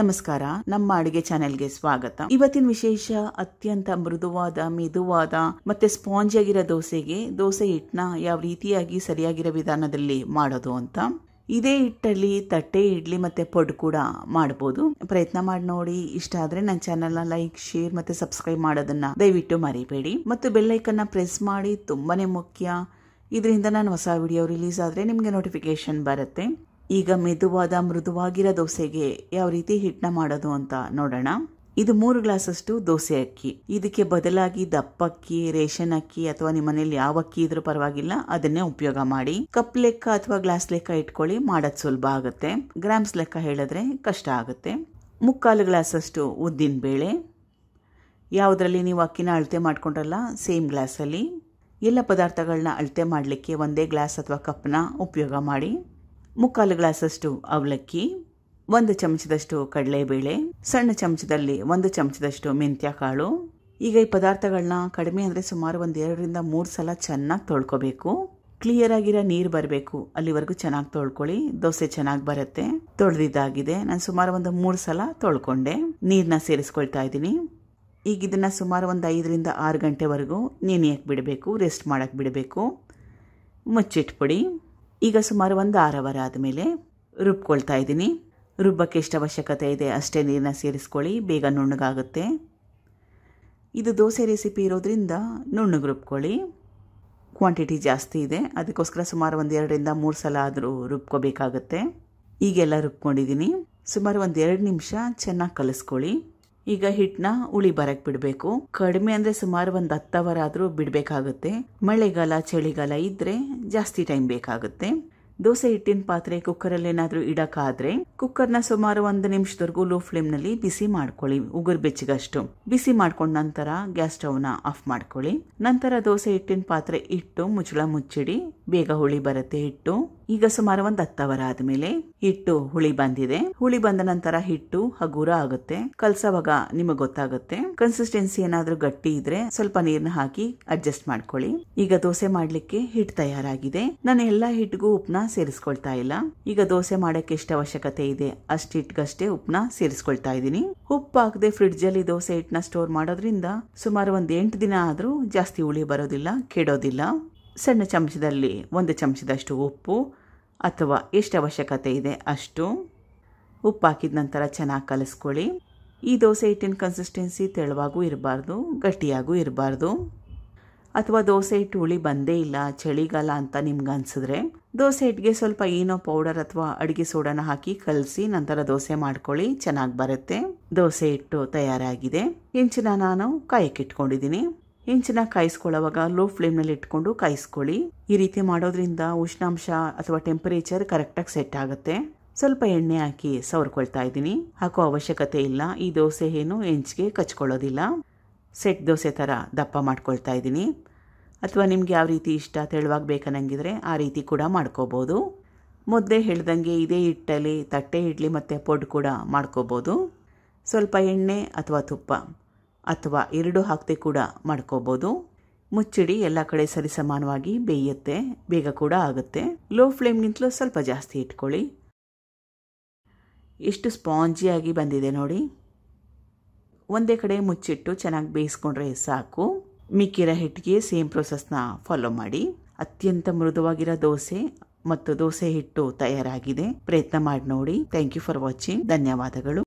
ನಮಸ್ಕಾರ ನಮ್ಮ ಅಡುಗೆ ಚಾನೆಲ್ಗೆ ಸ್ವಾಗತ ಇವತ್ತಿನ ವಿಶೇಷ ಅತ್ಯಂತ ಮೃದುವಾದ ಮೆದುವಾದ ಮತ್ತೆ ಸ್ಪಾಂಜ್ ಆಗಿರೋ ದೋಸೆಗೆ ದೋಸೆ ಹಿಟ್ಟನ್ನ ಯಾವ ರೀತಿಯಾಗಿ ಸರಿಯಾಗಿರೋ ವಿಧಾನದಲ್ಲಿ ಮಾಡೋದು ಅಂತ ಇದೇ ಹಿಟ್ಟಲ್ಲಿ ತಟ್ಟೆ ಇಡ್ಲಿ ಮತ್ತೆ ಪೊಡ್ ಕೂಡ ಮಾಡಬಹುದು ಪ್ರಯತ್ನ ಮಾಡಿ ನೋಡಿ ಇಷ್ಟ ಆದ್ರೆ ನನ್ನ ಚಾನೆಲ್ನ ಲೈಕ್ ಶೇರ್ ಮತ್ತೆ ಸಬ್ಸ್ಕ್ರೈಬ್ ಮಾಡೋದನ್ನ ದಯವಿಟ್ಟು ಮರಿಬೇಡಿ ಮತ್ತು ಬೆಲ್ಲೈಕನ್ನ ಪ್ರೆಸ್ ಮಾಡಿ ತುಂಬಾನೇ ಮುಖ್ಯ ಇದರಿಂದ ನಾನು ಹೊಸ ವಿಡಿಯೋ ರಿಲೀಸ್ ಆದರೆ ನಿಮಗೆ ನೋಟಿಫಿಕೇಶನ್ ಬರುತ್ತೆ ಈಗ ಮೆದುವಾದ ಮೃದುವಾಗಿರೋ ದೋಸೆಗೆ ಯಾವ ರೀತಿ ಹಿಟ್ಟನ್ನ ಮಾಡೋದು ಅಂತ ನೋಡೋಣ ಇದು ಮೂರು ಗ್ಲಾಸಷ್ಟು ದೋಸೆ ಅಕ್ಕಿ ಇದಕ್ಕೆ ಬದಲಾಗಿ ದಪ್ಪ ಅಕ್ಕಿ ರೇಷನ್ ಅಕ್ಕಿ ಅಥವಾ ನಿಮ್ಮ ಮನೇಲಿ ಯಾವ ಅಕ್ಕಿ ಇದ್ರೂ ಪರವಾಗಿಲ್ಲ ಅದನ್ನೇ ಉಪಯೋಗ ಮಾಡಿ ಕಪ್ ಲೆಕ್ಕ ಅಥವಾ ಗ್ಲಾಸ್ ಲೆಕ್ಕ ಇಟ್ಕೊಳ್ಳಿ ಮಾಡೋದು ಸುಲಭ ಆಗುತ್ತೆ ಗ್ರಾಮ್ಸ್ ಲೆಕ್ಕ ಹೇಳಿದ್ರೆ ಕಷ್ಟ ಆಗುತ್ತೆ ಮುಕ್ಕಾಲು ಗ್ಲಾಸಷ್ಟು ಉದ್ದಿನ ಬೇಳೆ ಯಾವುದರಲ್ಲಿ ನೀವು ಅಕ್ಕಿನ ಅಳತೆ ಮಾಡ್ಕೊಂಡ್ರಲ್ಲ ಸೇಮ್ ಗ್ಲಾಸಲ್ಲಿ ಎಲ್ಲ ಪದಾರ್ಥಗಳನ್ನ ಅಳತೆ ಮಾಡಲಿಕ್ಕೆ ಒಂದೇ ಗ್ಲಾಸ್ ಅಥವಾ ಕಪ್ನ ಉಪಯೋಗ ಮಾಡಿ ಮುಕ್ಕಾಲು ಗ್ಲಾಸಷ್ಟು ಅವಲಕ್ಕಿ ಒಂದು ಚಮಚದಷ್ಟು ಕಡಲೆಬೇಳೆ ಸಣ್ಣ ಚಮಚದಲ್ಲಿ ಒಂದು ಚಮಚದಷ್ಟು ಮೆಂತ್ಯ ಕಾಳು ಈಗ ಈ ಪದಾರ್ಥಗಳನ್ನ ಕಡಿಮೆ ಅಂದರೆ ಸುಮಾರು ಒಂದು ಎರಡರಿಂದ ಮೂರು ಸಲ ಚೆನ್ನಾಗಿ ತೊಳ್ಕೊಬೇಕು ಕ್ಲಿಯರ್ ಆಗಿರೋ ನೀರು ಬರಬೇಕು ಅಲ್ಲಿವರೆಗೂ ಚೆನ್ನಾಗಿ ತೊಳ್ಕೊಳ್ಳಿ ದೋಸೆ ಚೆನ್ನಾಗಿ ಬರುತ್ತೆ ತೊಳೆದಿದ್ದಾಗಿದೆ ನಾನು ಸುಮಾರು ಒಂದು ಮೂರು ಸಲ ತೊಳ್ಕೊಂಡೆ ನೀರನ್ನ ಸೇರಿಸ್ಕೊಳ್ತಾ ಇದ್ದೀನಿ ಈಗ ಇದನ್ನು ಸುಮಾರು ಒಂದು ಐದರಿಂದ ಆರು ಗಂಟೆವರೆಗೂ ನೆನೆಯಕ್ಕೆ ಬಿಡಬೇಕು ರೆಸ್ಟ್ ಮಾಡೋಕ್ಕೆ ಬಿಡಬೇಕು ಪುಡಿ ಈಗ ಸುಮಾರು ಒಂದು ಆರು ಆದಮೇಲೆ ರುಬ್ಕೊಳ್ತಾ ಇದ್ದೀನಿ ರುಬ್ಬಕ್ಕೆ ಎಷ್ಟು ಅವಶ್ಯಕತೆ ಇದೆ ಅಷ್ಟೇ ನೀರನ್ನ ಸೇರಿಸ್ಕೊಳ್ಳಿ ಬೇಗ ನುಣ್ಣಗಾಗುತ್ತೆ ಇದು ದೋಸೆ ರೆಸಿಪಿ ಇರೋದ್ರಿಂದ ನುಣ್ಣಗೆ ರುಬ್ಕೊಳ್ಳಿ ಕ್ವಾಂಟಿಟಿ ಜಾಸ್ತಿ ಇದೆ ಅದಕ್ಕೋಸ್ಕರ ಸುಮಾರು ಒಂದು ಎರಡರಿಂದ ಮೂರು ಸಲ ಆದರೂ ರುಬ್ಕೋಬೇಕಾಗತ್ತೆ ಈಗೆಲ್ಲ ರುಬ್ಕೊಂಡಿದ್ದೀನಿ ಸುಮಾರು ಒಂದು ಎರಡು ನಿಮಿಷ ಚೆನ್ನಾಗಿ ಕಲಿಸ್ಕೊಳ್ಳಿ ಈಗ ಹಿಟ್ಟನ್ನ ಉಳಿ ಬರಕ್ ಬಿಡಬೇಕು ಕಡಿಮೆ ಅಂದ್ರೆ ಸುಮಾರು ಒಂದು ಹತ್ತು ಆದ್ರೂ ಆದರೂ ಬಿಡಬೇಕಾಗುತ್ತೆ ಮಳೆಗಾಲ ಚಳಿಗಾಲ ಇದ್ರೆ ಜಾಸ್ತಿ ಟೈಮ್ ಬೇಕಾಗುತ್ತೆ ದೋಸೆ ಹಿಟ್ಟಿನ ಪಾತ್ರೆ ಕುಕ್ಕರಲ್ಲಿ ಏನಾದರೂ ಇಡಕ್ಕಾದ್ರೆ ಕುಕ್ಕರ್ನ ಸುಮಾರು ಒಂದು ನಿಮಿಷದವರೆಗೂ ಲೋ ಫ್ಲೇಮ್ನಲ್ಲಿ ಬಿಸಿ ಮಾಡ್ಕೊಳ್ಳಿ ಉಗುರು ಬೆಚ್ಚಿಗಷ್ಟು ಬಿಸಿ ಮಾಡ್ಕೊಂಡ ನಂತರ ಗ್ಯಾಸ್ ಸ್ಟೌವ್ನ ಆಫ್ ಮಾಡ್ಕೊಳ್ಳಿ ನಂತರ ದೋಸೆ ಹಿಟ್ಟಿನ ಪಾತ್ರೆ ಇಟ್ಟು ಮುಚ್ಚಳ ಮುಚ್ಚಿಡಿ ಬೇಗ ಹುಳಿ ಬರುತ್ತೆ ಹಿಟ್ಟು ಈಗ ಸುಮಾರು ಒಂದ್ ಹತ್ತು ಅವರ್ ಆದಮೇಲೆ ಹಿಟ್ಟು ಹುಳಿ ಬಂದಿದೆ ಹುಳಿ ಬಂದ ನಂತರ ಹಿಟ್ಟು ಹಗುರ ಆಗುತ್ತೆ ಕಲ್ಸವಾಗ ನಿಮಗೆ ಗೊತ್ತಾಗುತ್ತೆ ಕನ್ಸಿಸ್ಟೆನ್ಸಿ ಏನಾದ್ರೂ ಗಟ್ಟಿ ಇದ್ರೆ ಸ್ವಲ್ಪ ನೀರ್ನ ಹಾಕಿ ಅಡ್ಜಸ್ಟ್ ಮಾಡ್ಕೊಳ್ಳಿ ಈಗ ದೋಸೆ ಮಾಡ್ಲಿಕ್ಕೆ ಹಿಟ್ಟು ತಯಾರಾಗಿದೆ ನಾನು ಎಲ್ಲಾ ಹಿಟ್ಗೂ ಉಪ್ನ ಸೇರಿಸ್ಕೊಳ್ತಾ ಇಲ್ಲ ಈಗ ದೋಸೆ ಮಾಡಕ್ಕೆ ಎಷ್ಟು ಅವಶ್ಯಕತೆ ಇದೆ ಅಷ್ಟು ಹಿಟ್ಗಷ್ಟೇ ಉಪ್ನ ಸೇರಿಸ್ಕೊಳ್ತಾ ಇದ್ದೀನಿ ಉಪ್ಪು ಹಾಕದೆ ಫ್ರಿಡ್ಜ್ ಅಲ್ಲಿ ದೋಸೆ ಹಿಟ್ನ ಸ್ಟೋರ್ ಮಾಡೋದ್ರಿಂದ ಸುಮಾರು ಒಂದ್ ಎಂಟು ದಿನ ಆದ್ರೂ ಜಾಸ್ತಿ ಹುಳಿ ಬರೋದಿಲ್ಲ ಕೆಡೋದಿಲ್ಲ ಸಣ್ಣ ಚಮಚದಲ್ಲಿ ಒಂದು ಚಮಚದಷ್ಟು ಉಪ್ಪು ಅಥವಾ ಎಷ್ಟು ಅವಶ್ಯಕತೆ ಇದೆ ಅಷ್ಟು ಉಪ್ಪು ಹಾಕಿದ ನಂತರ ಚೆನ್ನಾಗಿ ಕಲಿಸ್ಕೊಳ್ಳಿ ಈ ದೋಸೆ ಹಿಟ್ಟಿನ ಕನ್ಸಿಸ್ಟೆನ್ಸಿ ತೆಳುವಾಗೂ ಇರಬಾರ್ದು ಗಟ್ಟಿಯಾಗೂ ಇರಬಾರ್ದು ಅಥವಾ ದೋಸೆ ಹಿಟ್ಟು ಹುಳಿ ಬಂದೇ ಇಲ್ಲ ಚಳಿಗಾಲ ಅಂತ ನಿಮ್ಗೆ ಅನಿಸಿದ್ರೆ ದೋಸೆ ಹಿಟ್ಟಿಗೆ ಸ್ವಲ್ಪ ಏನೋ ಪೌಡರ್ ಅಥವಾ ಅಡುಗೆ ಸೋಡಾನ ಹಾಕಿ ಕಲಸಿ ನಂತರ ದೋಸೆ ಮಾಡ್ಕೊಳ್ಳಿ ಚೆನ್ನಾಗಿ ಬರುತ್ತೆ ದೋಸೆ ಹಿಟ್ಟು ತಯಾರಾಗಿದೆ ಹೆಂಚಿನ ನಾನು ಕಾಯಕ್ಕಿಟ್ಕೊಂಡಿದ್ದೀನಿ ಇಂಚಿನ ಕಾಯಿಸ್ಕೊಳ್ಳೋವಾಗ ಲೋ ಫ್ಲೇಮ್ನಲ್ಲಿ ಇಟ್ಕೊಂಡು ಕಾಯಿಸ್ಕೊಳ್ಳಿ ಈ ರೀತಿ ಮಾಡೋದ್ರಿಂದ ಉಷ್ಣಾಂಶ ಅಥವಾ ಟೆಂಪರೇಚರ್ ಕರೆಕ್ಟಾಗಿ ಸೆಟ್ ಆಗುತ್ತೆ ಸ್ವಲ್ಪ ಎಣ್ಣೆ ಹಾಕಿ ಸವರ್ಕೊಳ್ತಾ ಇದ್ದೀನಿ ಹಾಕೋ ಅವಶ್ಯಕತೆ ಇಲ್ಲ ಈ ದೋಸೆ ಏನು ಹೆಂಚಿಗೆ ಕಚ್ಕೊಳ್ಳೋದಿಲ್ಲ ಸೆಟ್ ದೋಸೆ ಥರ ದಪ್ಪ ಮಾಡ್ಕೊಳ್ತಾ ಇದ್ದೀನಿ ಅಥವಾ ನಿಮ್ಗೆ ಯಾವ ರೀತಿ ಇಷ್ಟ ತೆಳುವಾಗಿ ಬೇಕನ್ನಂಗಿದ್ರೆ ಆ ರೀತಿ ಕೂಡ ಮಾಡ್ಕೋಬೋದು ಮೊದಲೇ ಹೇಳ್ದಂಗೆ ಇದೇ ಹಿಟ್ಟಲ್ಲಿ ತಟ್ಟೆ ಇಡ್ಲಿ ಮತ್ತು ಪೊಡ್ ಕೂಡ ಮಾಡ್ಕೋಬೋದು ಸ್ವಲ್ಪ ಎಣ್ಣೆ ಅಥವಾ ತುಪ್ಪ ಅಥವಾ ಎರಡು ಹಾಕದೆ ಕೂಡ ಮಾಡ್ಕೋಬಹುದು ಮುಚ್ಚಿಡಿ ಎಲ್ಲ ಕಡೆ ಸರಿ ಸಮಾನವಾಗಿ ಬೇಯುತ್ತೆ ಬೇಗ ಕೂಡ ಆಗುತ್ತೆ ಲೋ ಫ್ಲೇಮ್ ಫ್ಲೇಮ್ಗಿಂತಲೂ ಸ್ವಲ್ಪ ಜಾಸ್ತಿ ಇಟ್ಕೊಳ್ಳಿ ಎಷ್ಟು ಸ್ಪಾಂಜಿಯಾಗಿ ಬಂದಿದೆ ನೋಡಿ ಒಂದೇ ಕಡೆ ಮುಚ್ಚಿಟ್ಟು ಚೆನ್ನಾಗಿ ಬೇಯಿಸ್ಕೊಂಡ್ರೆ ಸಾಕು ಮಿಕ್ಕಿರೋ ಹಿಟ್ಟಿಗೆ ಸೇಮ್ ಪ್ರೊಸೆಸ್ನ ಫಾಲೋ ಮಾಡಿ ಅತ್ಯಂತ ಮೃದುವಾಗಿರೋ ದೋಸೆ ಮತ್ತು ದೋಸೆ ಹಿಟ್ಟು ತಯಾರಾಗಿದೆ ಪ್ರಯತ್ನ ಮಾಡಿ ನೋಡಿ ಥ್ಯಾಂಕ್ ಯು ಫಾರ್ ವಾಚಿಂಗ್ ಧನ್ಯವಾದಗಳು